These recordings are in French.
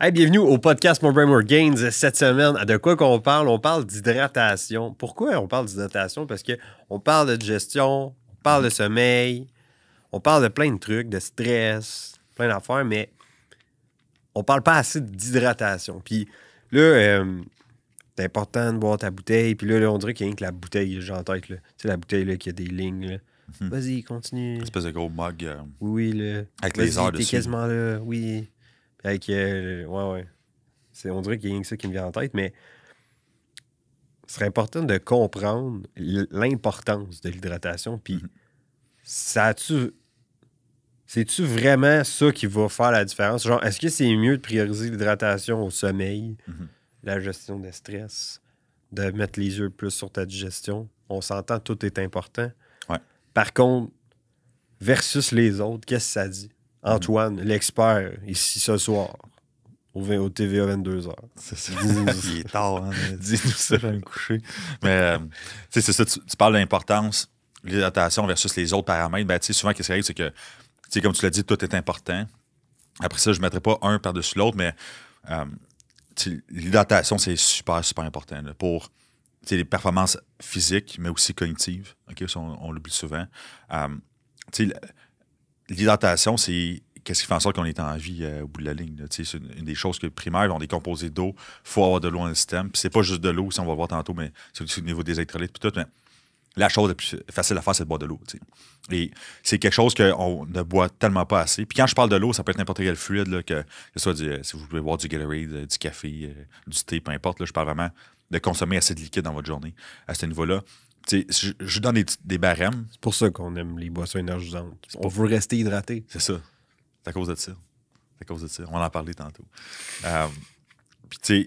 Hey, bienvenue au podcast Mon Brain More Gains. Cette semaine, de quoi qu'on parle? On parle d'hydratation. Pourquoi on parle d'hydratation? Parce que on parle de digestion, on parle de sommeil, on parle de plein de trucs, de stress, plein d'affaires, mais on parle pas assez d'hydratation. Puis là, euh, c'est important de boire ta bouteille. Puis là, là on dirait qu'il y a rien que la bouteille, j'ai en tête. Tu sais, la bouteille là, qui a des lignes. Mhm. Vas-y, continue. C'est espèce de gros mug. Euh, oui, là. Avec les heures dessus. quasiment là, oui. Avec, euh, C'est, on dirait qu'il n'y a rien que ça qui me vient en tête, mais ce serait important de comprendre l'importance de l'hydratation. Puis, mm-hmm. ça tu C'est-tu vraiment ça qui va faire la différence? Genre, est-ce que c'est mieux de prioriser l'hydratation au sommeil, mm-hmm. la gestion des stress, de mettre les yeux plus sur ta digestion? On s'entend, tout est important. Par contre, versus les autres, qu'est-ce que ça dit? Mm. Antoine, l'expert, ici ce soir, au, au TVA 22h. C'est Il est tard, hein, dis-nous ça, je coucher. Mais, euh, c'est ça, tu, parles d'importance, l'hydratation versus les autres paramètres. Ben, souvent, ce qui arrive, c'est que, comme tu l'as dit, tout est important. Après ça, je ne mettrai pas un par-dessus l'autre, mais euh, l'hydratation, c'est super, super important pour les performances physiques, mais aussi cognitives. Ok, on, l'oublie souvent. Euh, sais, l'hydratation, c'est qu'est-ce qui fait en sorte qu'on est en vie euh, au bout de la ligne. C'est une des choses que primaires, on est composé d'eau, il faut avoir de l'eau dans le système. Puis c'est pas juste de l'eau, si on va voir tantôt, mais c'est au niveau des électrolytes puis tout, mais la chose la plus facile à faire, c'est de boire de l'eau. Et c'est quelque chose qu'on ne boit tellement pas assez. Puis quand je parle de l'eau, ça peut être n'importe quel fluide, que, ce soit euh, si vous pouvez boire du Gatorade, euh, du café, du thé, peu importe. je parle vraiment de consommer assez de liquide dans votre journée à ce niveau-là. Je, donne des, barèmes. C'est pour ça qu'on aime les boissons énergisantes. On veut rester hydraté. C'est ça. C'est à cause de ça. C'est à cause de ça. On en parlé tantôt. Euh, puis, tu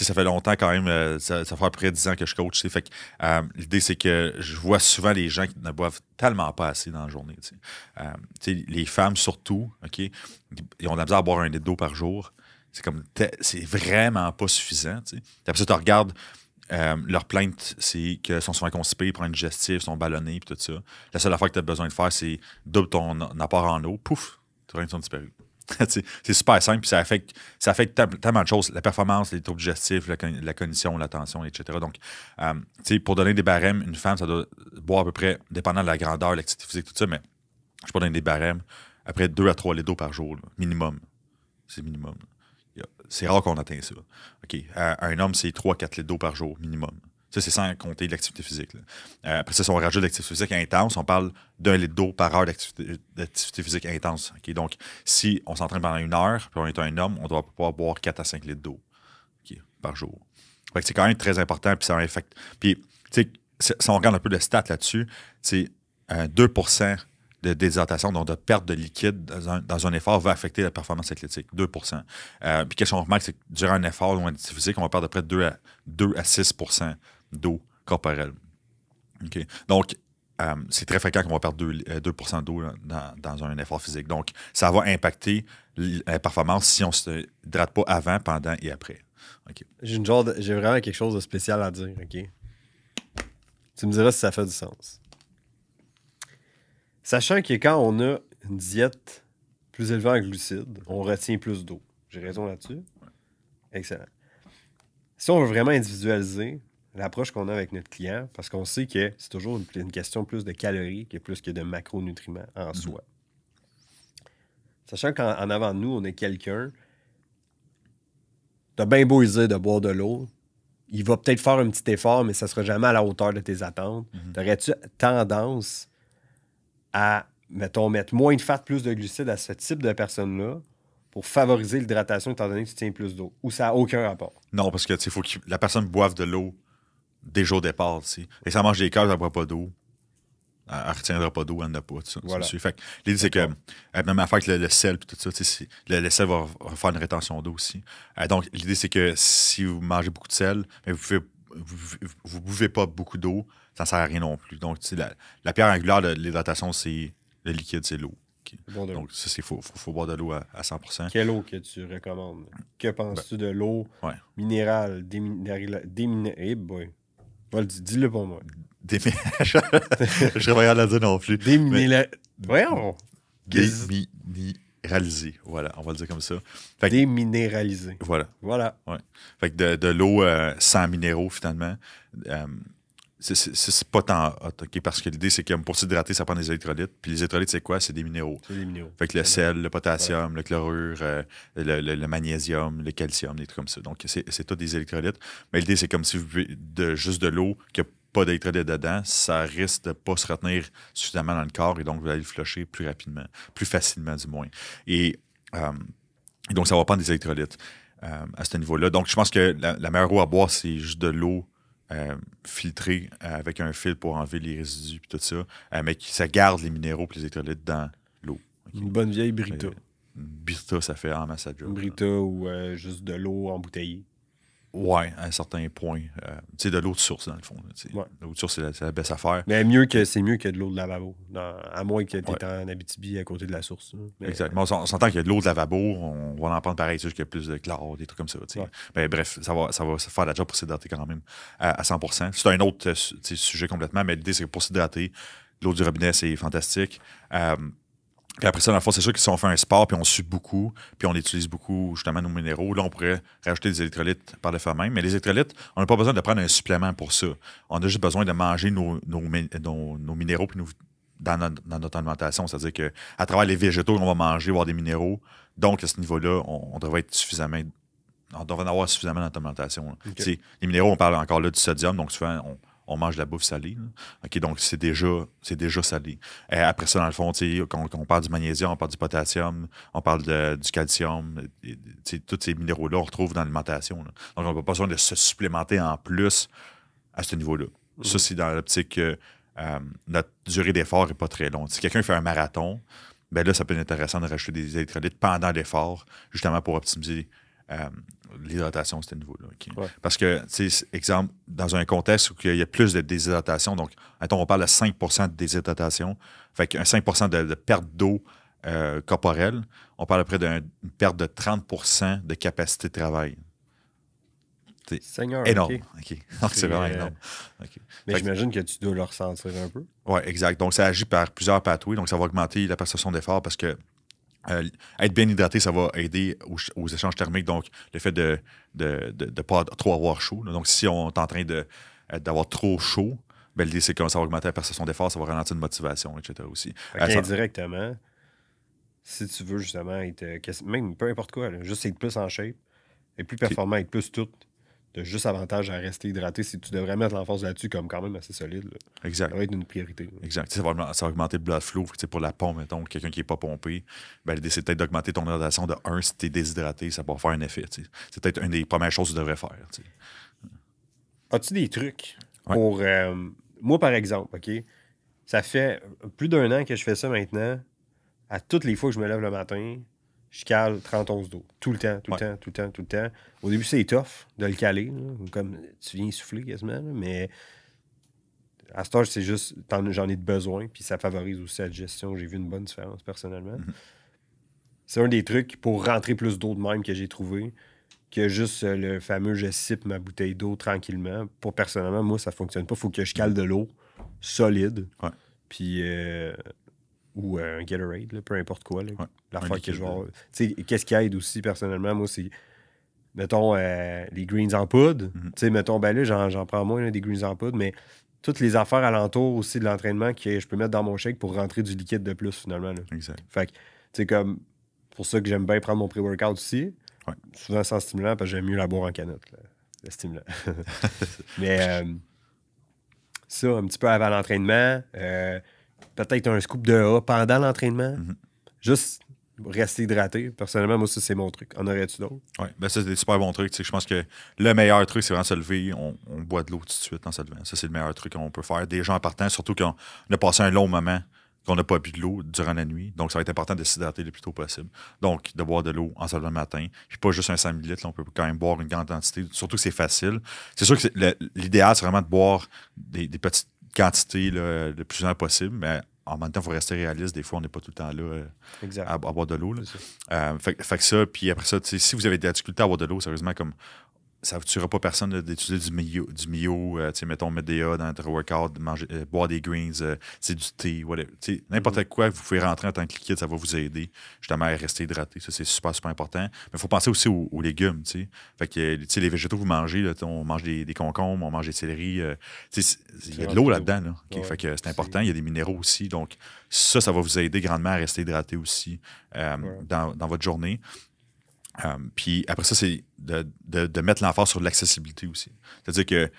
sais, ça fait longtemps quand même, euh, ça, fait à peu près 10 ans que je coach. Fait euh, l'idée, c'est que je vois souvent les gens qui ne boivent tellement pas assez dans la journée. les femmes surtout, OK, ils ont de boire un litre d'eau par jour. C'est comme, c'est vraiment pas suffisant. T'sais. Après ça, tu regardes euh, leur plainte, c'est qu'ils sont souvent constipés, ils prennent digestif, sont ballonnés, puis tout ça. La seule affaire que tu as besoin de faire, c'est double ton apport en eau, pouf, tes reins sont disparus. c'est super simple, puis ça affecte, ça tellement de choses, la performance, les taux digestifs, la, la cognition, l'attention, etc. Donc, euh, pour donner des barèmes, une femme, ça doit boire à peu près, dépendant de la grandeur, l'activité physique, tout ça, mais je peux donner des barèmes, après deux à 3 litres d'eau par jour, minimum. C'est minimum c'est rare qu'on atteigne ça. OK. un homme, c'est 3-4 litres d'eau par jour minimum. Ça, c'est sans compter l'activité physique. Euh, après si on rajoute l'activité physique intense, on parle d'un litre d'eau par heure d'activité physique intense. Donc, si on s'entraîne pendant une heure, puis on est un homme, on doit pouvoir boire 4 à 5 litres d'eau par jour. c'est quand même très important, puis ça effect. Puis, si on regarde un peu de stats là-dessus, c'est 2 euh, de déshydratation, donc de perte de liquide dans un, effort, va affecter la performance athlétique, 2 euh, Puis qu'est-ce qu'on remarque, c'est que durant un effort ou un physique, on va perdre de près de 2 à, 6 d'eau corporelle. Donc, euh, c'est très fréquent qu'on va perdre 2, euh, d'eau dans, un effort physique. Donc, ça va impacter la performance si on ne hydrate pas avant, pendant et après. J'ai, vraiment quelque chose de spécial à dire. ok Tu me diras si ça fait du sens. Sachant que quand on a une diète plus élevée en glucides, on retient plus d'eau. J'ai raison là-dessus. Excellent. Si on veut vraiment individualiser l'approche qu'on a avec notre client, parce qu'on sait que c'est toujours une, question plus de calories que plus que de macronutriments en mhm. soi. Sachant qu'en avant de nous, on est quelqu'un, de bien beau de boire de l'eau, il va peut-être faire un petit effort, mais ça sera jamais à la hauteur de tes attentes. Tu mhm. T'aurais-tu tendance à, mettons, mettre moins de fat, plus de glucides à ce type de personne-là pour favoriser l'hydratation étant donné que tu tiens plus d'eau? Ou ça n'a aucun rapport? Non, parce que faut que la personne boive de l'eau dès au départ. Si Et ça mange des cœurs, elle ne boit pas d'eau. Elle ne retiendra pas d'eau, elle n'a pas. L'idée, c'est que, euh, même affaire que le, sel, tout ça, le, sel va faire une rétention d'eau aussi. Euh, donc, l'idée, c'est que si vous mangez beaucoup de sel, mais vous ne buvez pas beaucoup d'eau, ça ne sert à rien non plus. Donc, la, la pierre angulaire de l'hydratation, c'est le liquide, c'est l'eau. Donc, ça, c'est Il faut, boire de l'eau à, 100 Quelle eau que tu recommandes Que penses-tu de l'eau minérale, déminérale Eh boy. Dis-le pour moi. Démin... je ne regarde la dire non plus. Déminéralisée. Voyons. Déminéralisée. Voilà, on va le dire comme ça. Que... Déminéralisée. Voilà. Voilà. Ouais. Fait que de, l'eau euh, sans minéraux, finalement. Euh, c'est pas tant hot, Parce que l'idée, c'est que pour s'hydrater, ça prend des électrolytes. Puis les électrolytes, c'est quoi? C'est des minéraux. C'est des minéraux. Fait que le sel, le potassium, le chlorure, euh, le, magnésium, le calcium, des trucs comme ça. Donc, c'est tout des électrolytes. Mais l'idée, c'est comme si vous voulez de, juste de l'eau qui a pas d'électrolytes dedans, ça risque de pas se retenir suffisamment dans le corps et donc vous allez le flusher plus rapidement, plus facilement du moins. Et, euh, donc, ça va prendre des électrolytes. Euh, à ce niveau-là. Donc, je pense que la, la meilleure eau à boire, c'est juste de l'eau euh, filtré euh, avec un fil pour enlever les résidus et tout ça, euh, mais qui, ça garde les minéraux et les électrolytes dans l'eau. Une bonne vieille Brita. Brita, ça fait un massage. Brita ou juste de l'eau embouteillée. Oui, à un certain point. c'est euh, tu sais, de l'eau de source, dans le fond. L'eau de source, c'est la, baisse baisse affaire. Mais mieux que c'est mieux que de l'eau de lavabo. à moins que tu ouais. en Abitibi à côté de la source. Exactement. Euh, on s'entend qu'il y a de l'eau de lavabo, on va en prendre pareil, juste qu'il y a plus de chlore, des trucs comme ça. Mais ben, bref, ça va, ça va faire la job pour s'hydrater quand même à, 100 C'est un autre euh, sujet complètement, mais l'idée, c'est que pour s'hydrater, l'eau du robinet, c'est fantastique. Puis après ça, dans c'est sûr qu'ils si fait un sport, puis on suit beaucoup, puis on utilise beaucoup justement nos minéraux, là, on pourrait rajouter des électrolytes par le fait même. Mais les électrolytes, on n'a pas besoin de prendre un supplément pour ça. On a juste besoin de manger nos, nos, minéraux dans, notre, alimentation. C'est-à-dire qu'à travers les végétaux on va manger, avoir des minéraux. Donc, à ce niveau-là, on, devrait être suffisamment on devrait avoir suffisamment dans Les minéraux, on parle encore là du sodium, donc souvent, on, on mange de la bouffe salée. donc c'est déjà, c'est déjà salé. après ça, dans le fond, quand, on parle du magnésium, on parle du potassium, on parle du calcium, tous ces minéraux-là, on retrouve dans l'alimentation. Donc, on n'a pas besoin de se supplémenter en plus à ce niveau-là. Mm-hmm. Ça, c'est dans l'optique que euh, euh, notre durée d'effort n'est pas très longue. Si quelqu'un fait un marathon, ben là, ça peut être intéressant de rajouter des électrolytes pendant l'effort, justement pour optimiser euh, l'hydratation c'était nouveau. Parce que, exemple, dans un contexte où il y a plus de déshydratation, donc, on parle de 5 de déshydratation, fait qu'un 5 de, perte d'eau euh, corporelle, on parle à près d'une perte de 30 de capacité de travail. Seigneur, énorme. C'est vraiment euh, énorme. Mais j'imagine que... tu dois le ressentir un peu. Oui, exact. Donc, ça agit par plusieurs pathways. Donc, ça va augmenter la perception d'effort parce que euh, être bien hydraté, ça va aider aux, échanges thermiques, donc le fait de ne pas trop avoir chaud. Donc, si on est en train euh, d'avoir trop chaud, ben, l'idée, c'est que ça va augmenter la perception d'effort, ça va ralentir une motivation, etc. aussi. Euh, si tu veux justement être, même peu importe quoi, juste être plus en shape, et plus performant, être plus tout, de juste avantage à rester hydraté si tu devrais mettre l'enfance là-dessus comme quand même assez solide. Exact. Ça va être une priorité. Exact. Ça va, augmenter le blood flow. Pour la pompe, mettons, quelqu'un qui n'est pas pompé, ben, c'est peut-être d'augmenter ton hydratation de 1 si tu es déshydraté, ça va faire un effet. C'est peut-être une des premières choses que tu devrais faire. As-tu des trucs pour. Euh, moi, par exemple, OK? Ça fait plus d'un an que je fais ça maintenant. À toutes les fois que je me lève le matin, je cale 31 d'eau. Tout le temps, tout le temps, tout le temps, tout le temps. Au début, c'est tough de le caler. comme tu viens souffler quasiment, mais à ce stade, c'est juste j'en ai de besoin, puis ça favorise aussi la gestion J'ai vu une bonne différence personnellement. Mm-hmm. C'est un des trucs pour rentrer plus d'eau de même que j'ai trouvé que juste euh, le fameux je sipe ma bouteille d'eau tranquillement. Pour personnellement, moi, ça fonctionne pas. Il Faut que je cale de l'eau solide. Puis euh, ou euh, un Gatorade, peu importe quoi. que je qu'est-ce qui aide aussi, personnellement, moi, c'est. Mettons, euh, les greens en poudre. Mhm. mettons, ben là, j'en prends moins, des greens en poudre, mais toutes les affaires alentour aussi de l'entraînement que je peux mettre dans mon chèque pour rentrer du liquide de plus, finalement. Là. Exact. Fait que, tu sais, comme. Pour ça que j'aime bien prendre mon pré-workout aussi. Souvent sans stimulant, parce que j'aime mieux la boire en canette, là, mais euh, ça, un petit peu avant l'entraînement peut-être un scoop de A pendant l'entraînement. Mhm. Juste rester hydraté. Personnellement, moi, ça, c'est mon truc. En aurais-tu d'autres? Oui, ben ça, c'est des super bons trucs. Je pense que le meilleur truc, c'est vraiment se lever. On, boit de l'eau tout de suite en se levant. Ça, c'est le meilleur truc qu'on peut faire. Des gens partant, surtout qu'on a passé un long moment qu'on n'a pas bu de l'eau durant la nuit. Donc, ça va être important de s'hydrater le plus tôt possible. Donc, de boire de l'eau en se levant le matin. Puis pas juste un 5 ml, on peut quand même boire une grande quantité, surtout que c'est facile. C'est sûr que l'idéal, c'est vraiment de boire des petites quantité le plus souvent possible, mais en même temps, il faut rester réaliste. Des fois, on n'est pas tout le temps là euh, À, boire de l'eau. Euh, fait, que ça, puis après ça, si vous avez des difficultés à boire de l'eau, sérieusement, comme ça ne tuera pas personne d'étudier du milieu, du milieu mettons, mettre des A dans votre workout, euh, boire des greens, euh, du thé, whatever. N'importe mhm. quoi vous pouvez rentrer en tant que liquide, ça va vous aider justement à rester hydraté. Ça, c'est super, super important. Mais il faut penser aussi aux, légumes. Fait que les végétaux que vous mangez, on mange des, concombres, on mange des céleris. Euh, il y a de l'eau là-dedans. Là, fait que c'est important. Il y a des minéraux aussi. Donc, ça, ça va vous aider grandement à rester hydraté aussi dans votre journée. Euh, puis après ça, c'est de, de, mettre l'emphase sur l'accessibilité aussi. C'est-à-dire que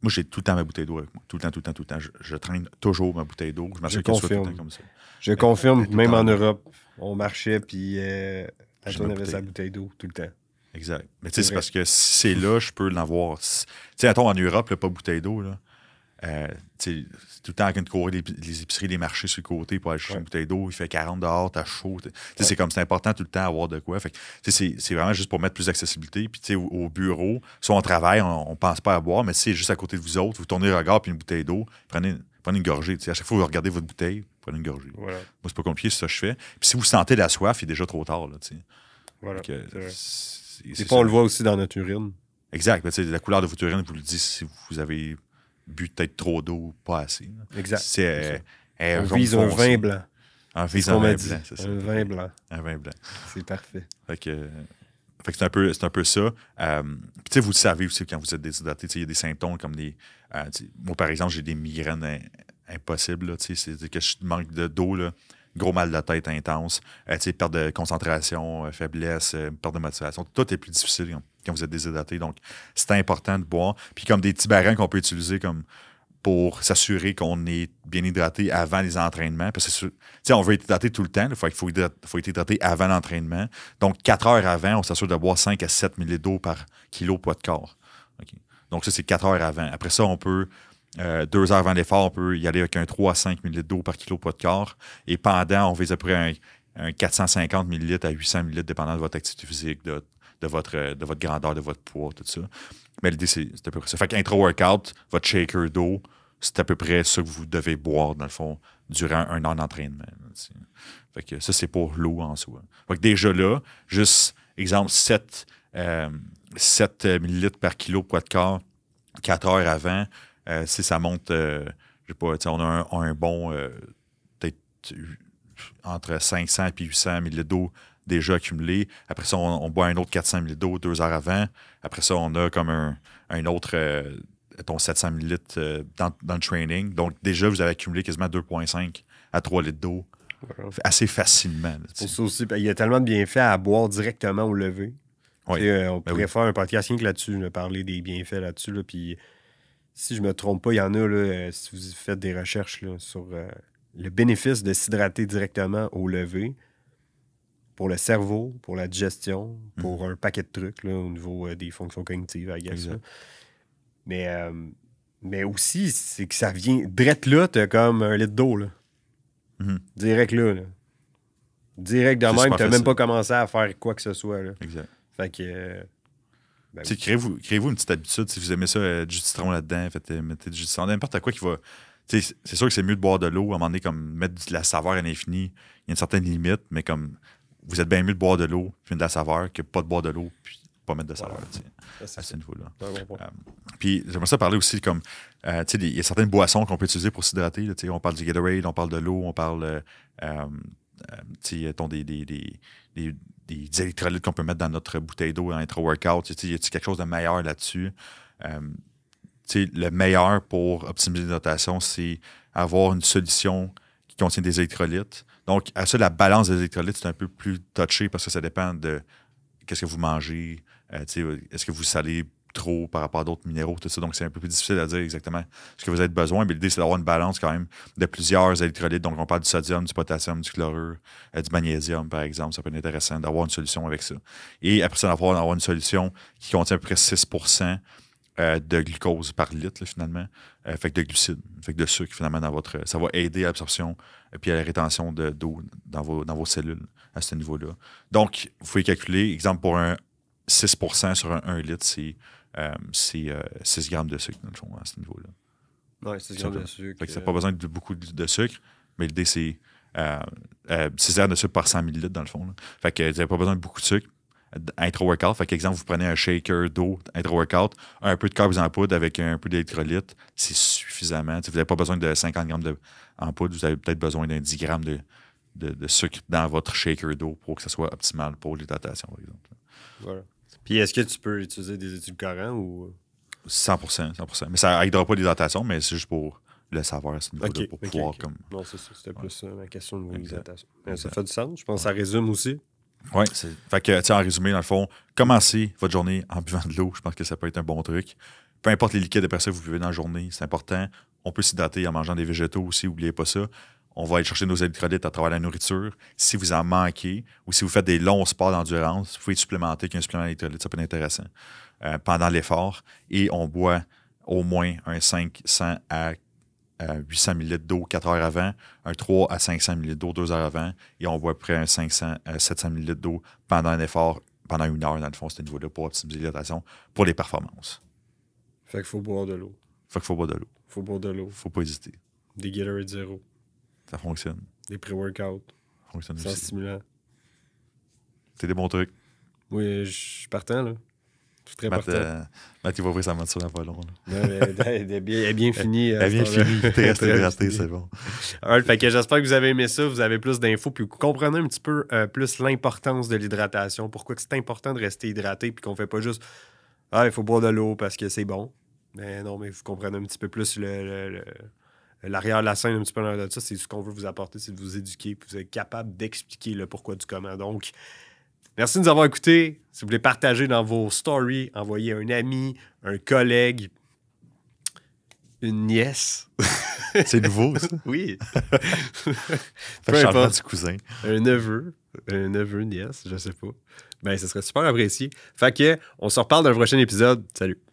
moi, j'ai tout le temps ma bouteille d'eau avec moi. Tout le temps, tout le temps, tout le temps. Je, traîne toujours ma bouteille d'eau. Je m'assure qu'elle soit tout le temps comme ça. Je confirme, même en Europe, on marchait, puis euh, Antoine avait sa bouteille d'eau tout le temps. Exact. Mais tu sais, c'est parce que c'est là, je peux l'avoir. Tu sais, attends, en Europe, a pas bouteille d'eau, là. Euh, tout le temps qu'une train les, épiceries, les marchés sur le côté pour aller chercher une bouteille d'eau. Il fait 40 dehors, t'as chaud. C'est comme c'est important tout le temps avoir de quoi. C'est vraiment juste pour mettre plus d'accessibilité. Puis au, bureau, soit on travaille, on, ne pense pas à boire, mais c'est juste à côté de vous autres, vous tournez le regard puis une bouteille d'eau, prenez, une gorgée. À chaque fois que vous regardez votre bouteille, prenez une gorgée. Moi, Moi, c'est pas compliqué, c'est ça que je fais. Puis si vous sentez la soif, il est déjà trop tard. Là, on le voit aussi dans notre urine. Exact. Ben, la couleur de votre urine vous le dites si vous avez bu peut-être trop d'eau, pas assez. Exact. C'est, euh, on un vin blanc. En visant un vin blanc, c'est ça. Un vin blanc. Un vin blanc. C'est parfait. Fait euh, c'est un peu, c'est un peu ça. Euh, tu sais, vous le savez aussi quand vous êtes déshydraté, il y a des symptômes comme des. moi, par exemple, j'ai des migraines impossibles. C'est que je manque de, d'eau, gros mal de tête intense, perte de concentration, faiblesse, perte de motivation. Tout est plus difficile quand vous êtes déshydraté. Donc, c'est important de boire. Puis comme des petits barins qu'on peut utiliser comme pour s'assurer qu'on est bien hydraté avant les entraînements. Parce que, sais, on veut être hydraté tout le temps. Il faut, faut, faut, être hydraté avant l'entraînement. Donc, 4 heures avant, on s'assure de boire 5 à 7 ml d'eau par kilo poids de corps. Donc, ça, c'est 4 heures avant. Après ça, on peut, 2 euh, heures avant l'effort, on peut y aller avec un 3 à 5 ml d'eau par kilo poids de corps. Et pendant, on vise à peu près un, 450 ml à 800 ml, dépendant de votre activité physique, de de votre, euh, de votre grandeur, de votre poids, tout ça. Mais l'idée, c'est à peu près ça. Fait qu'intro-workout, votre shaker d'eau, c'est à peu près ce que vous devez boire, dans le fond, durant un an d'entraînement. Fait que ça, c'est pour l'eau en soi. Fait que déjà là, juste, exemple, 7, euh, 7 euh, millilitres par kilo poids de corps, 4 heures avant, euh, si ça monte, je je sais pas, on a un, un bon, peut-être entre 500 et 800 millilitres d'eau déjà accumulé. Après ça, on, boit un autre 400 ml d'eau deux heures avant. Après ça, on a comme un, autre, ton 700 ml dans, le training. Donc, déjà, vous avez accumulé quasiment 2,5 à 3 litres d'eau assez facilement. ça ben, il y a tellement de bienfaits à boire directement au lever. Euh, on ben pourrait faire un podcast là-dessus, là, parler des bienfaits là-dessus. puis, si je me trompe pas, il y en a, euh, si vous faites des recherches sur euh, le bénéfice de s'hydrater directement au lever pour le cerveau, pour la digestion, mhm. pour un paquet de trucs là, au niveau euh, des fonctions cognitives, I ça. Mais, euh, mais aussi, c'est que ça vient. Drette là, t'as comme un litre d'eau. Là. Mhm. Direct là, Direct de même, t'as même pas commencé à faire quoi que ce soit. Là. Exact. Fait que. Euh, ben créez-vous une petite habitude. Si vous aimez ça, du citron là-dedans, faites, mettez du citron, n'importe quoi qui va. C'est sûr que c'est mieux de boire de l'eau, à un moment donné, comme mettre de la saveur à l'infini. Il y a une certaine limite, mais comme vous êtes bien mieux de boire de l'eau puis de la saveur que pas de boire de l'eau puis pas mettre de saveur à ce niveau-là. Euh, puis j'aimerais ça parler aussi comme euh, il y a certaines boissons qu'on peut utiliser pour s'hydrater. On parle du Gatorade, on parle de l'eau, on parle euh, des, électrolytes qu'on peut mettre dans notre bouteille d'eau, dans notre workout Y a-t-il quelque chose de meilleur là-dessus? le meilleur pour optimiser l'hydratation, c'est avoir une solution contient des électrolytes. Donc, à ça, la balance des électrolytes, c'est un peu plus touché parce que ça dépend de qu'est-ce que vous mangez, euh, est-ce que vous salez trop par rapport à d'autres minéraux, tout ça. Donc, c'est un peu plus difficile à dire exactement ce que vous avez besoin. Mais l'idée, c'est d'avoir une balance quand même de plusieurs électrolytes. Donc, on parle du sodium, du potassium, du chlorure, euh, du magnésium, par exemple. Ça peut être intéressant d'avoir une solution avec ça. Et après ça, d'avoir, une solution qui contient à peu près 6 euh, de glucose par litre, finalement. Euh, fait que de glucides, fait que de sucre, finalement, dans votre. Ça va aider à l'absorption et puis à la rétention d'eau dans, vos, dans vos cellules à ce niveau-là. Donc, vous pouvez calculer, exemple, pour un 6 sur un 1 litre, c'est 6 euh, grammes de sucre, dans le fond, à ce niveau-là. Oui, 6 grammes de sucre. Fait que ça pas besoin de beaucoup de sucre, mais l'idée, c'est 6 grammes de sucre par 100 ml, dans le fond. Fait que vous n'avez pas besoin de beaucoup de sucre intra-workout. Fait exemple, vous prenez un shaker d'eau intra-workout, un peu de carbs en poudre avec un peu d'électrolyte, c'est suffisamment. vous n'avez pas besoin de 50 grammes de, en poudre, vous avez peut-être besoin d'un 10 grammes de, de, sucre dans votre shaker d'eau pour que ça soit optimal pour l'hydratation, par exemple. Voilà. Puis est-ce que tu peux utiliser des études édulcorants ou. 100%, 100%. Mais ça n'aidera pas l'hydratation, mais c'est juste pour le savoir c'est ce niveau-là pour pouvoir comme. Non, c'est ça. C'était plus ça, euh, ma question de l'hydratation. Ça fait du sens. Je pense ça résume aussi. Oui, fait que, en résumé, dans le fond, commencez votre journée en buvant de l'eau. Je pense que ça peut être un bon truc. Peu importe les liquides de que vous buvez dans la journée, c'est important. On peut s'y s'hydrater en mangeant des végétaux aussi, n'oubliez pas ça. On va aller chercher nos électrolytes à travers la nourriture. Si vous en manquez ou si vous faites des longs sports d'endurance, vous pouvez supplémenter qu'un supplément d'électrolytes, ça peut être intéressant euh, pendant l'effort. Et on boit au moins un 500 à 800 euh, ml d'eau 4 heures avant, un 3 à 500 ml d'eau 2 heures avant, et on voit à peu près un 500 à 700 ml d'eau pendant un effort, pendant une heure, dans le fond, ce niveau-là, pour optimiser l'hydratation, pour les performances. Fait qu'il faut boire de l'eau. Fait qu'il faut boire de l'eau. Faut boire de l'eau. Faut pas hésiter. Des Gatorade Zero. Ça fonctionne. Des pré-workouts. Ça fonctionne Ça C'est stimulant. C'est des bons trucs. Oui, je suis partant, là. Très euh, il va ouvrir sa sur pas long. Elle est bien, finie. Elle euh, est bien finie. c'est bon. j'espère que vous avez aimé ça, vous avez plus d'infos, puis vous comprenez un petit peu euh, plus l'importance de l'hydratation, pourquoi c'est important de rester hydraté, puis qu'on fait pas juste « Ah, il faut boire de l'eau parce que c'est bon ». Mais non, mais vous comprenez un petit peu plus le, l'arrière la scène un petit peu de ça, c'est ce qu'on veut vous apporter, c'est de vous éduquer, puis vous être capable d'expliquer le pourquoi du comment. Donc, Merci de nous avoir écoutés. Si vous voulez partager dans vos stories, envoyez un ami, un collègue, une nièce. C'est nouveau, ça? oui. Peu importe. du cousin. Un neveu, un neveu, nièce, je sais pas. Ben, ce serait super apprécié. Fait on se reparle dans le prochain épisode. Salut.